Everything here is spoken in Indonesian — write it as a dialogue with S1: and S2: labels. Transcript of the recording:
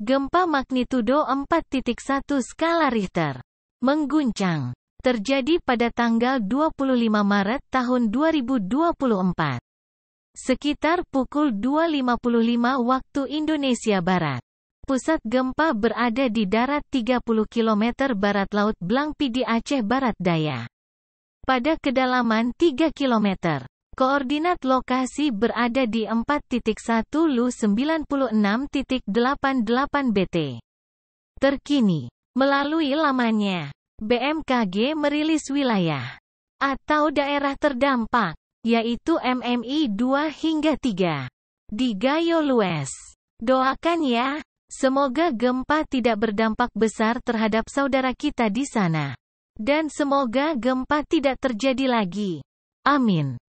S1: Gempa magnitudo 4.1 skala Richter mengguncang terjadi pada tanggal 25 Maret tahun 2024 sekitar pukul 2.55 waktu Indonesia Barat. Pusat gempa berada di darat 30 km barat laut Blangpi di Aceh Barat Daya. Pada kedalaman 3 km. Koordinat lokasi berada di 4.1 Lu 96.88 BT. Terkini, melalui lamanya, BMKG merilis wilayah atau daerah terdampak, yaitu MMI 2 hingga 3 di Gayo Lues. Doakan ya, semoga gempa tidak berdampak besar terhadap saudara kita di sana. Dan semoga gempa tidak terjadi lagi. Amin.